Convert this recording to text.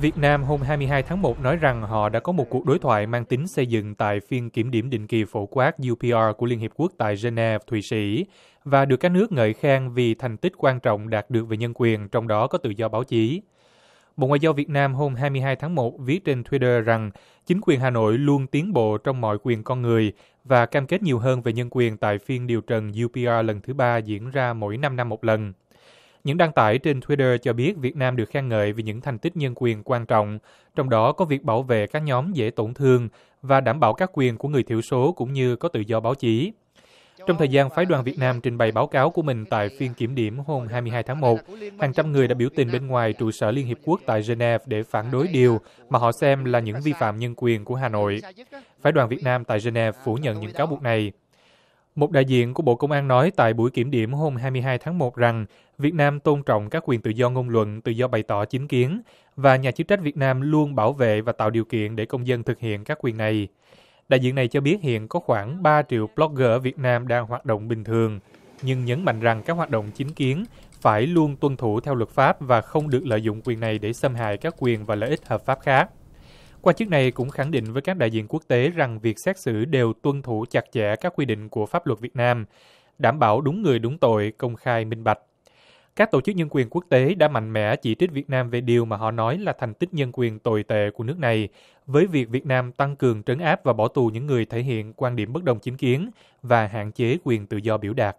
Việt Nam hôm 22 tháng 1 nói rằng họ đã có một cuộc đối thoại mang tính xây dựng tại phiên kiểm điểm định kỳ phổ quát UPR của Liên Hiệp Quốc tại Geneva, Thụy Sĩ, và được các nước ngợi khen vì thành tích quan trọng đạt được về nhân quyền, trong đó có tự do báo chí. Bộ Ngoại giao Việt Nam hôm 22 tháng 1 viết trên Twitter rằng chính quyền Hà Nội luôn tiến bộ trong mọi quyền con người và cam kết nhiều hơn về nhân quyền tại phiên điều trần UPR lần thứ ba diễn ra mỗi 5 năm một lần. Những đăng tải trên Twitter cho biết Việt Nam được khen ngợi vì những thành tích nhân quyền quan trọng, trong đó có việc bảo vệ các nhóm dễ tổn thương và đảm bảo các quyền của người thiểu số cũng như có tự do báo chí. Trong thời gian phái đoàn Việt Nam trình bày báo cáo của mình tại phiên kiểm điểm hôm 22 tháng 1, hàng trăm người đã biểu tình bên ngoài trụ sở Liên Hiệp Quốc tại Geneva để phản đối điều mà họ xem là những vi phạm nhân quyền của Hà Nội. Phái đoàn Việt Nam tại Geneva phủ nhận những cáo buộc này. Một đại diện của Bộ Công an nói tại buổi kiểm điểm hôm 22 tháng 1 rằng Việt Nam tôn trọng các quyền tự do ngôn luận, tự do bày tỏ chính kiến và nhà chức trách Việt Nam luôn bảo vệ và tạo điều kiện để công dân thực hiện các quyền này. Đại diện này cho biết hiện có khoảng 3 triệu blogger ở Việt Nam đang hoạt động bình thường, nhưng nhấn mạnh rằng các hoạt động chính kiến phải luôn tuân thủ theo luật pháp và không được lợi dụng quyền này để xâm hại các quyền và lợi ích hợp pháp khác. Quan chức này cũng khẳng định với các đại diện quốc tế rằng việc xét xử đều tuân thủ chặt chẽ các quy định của pháp luật Việt Nam, đảm bảo đúng người đúng tội, công khai minh bạch. Các tổ chức nhân quyền quốc tế đã mạnh mẽ chỉ trích Việt Nam về điều mà họ nói là thành tích nhân quyền tồi tệ của nước này, với việc Việt Nam tăng cường trấn áp và bỏ tù những người thể hiện quan điểm bất đồng chính kiến và hạn chế quyền tự do biểu đạt.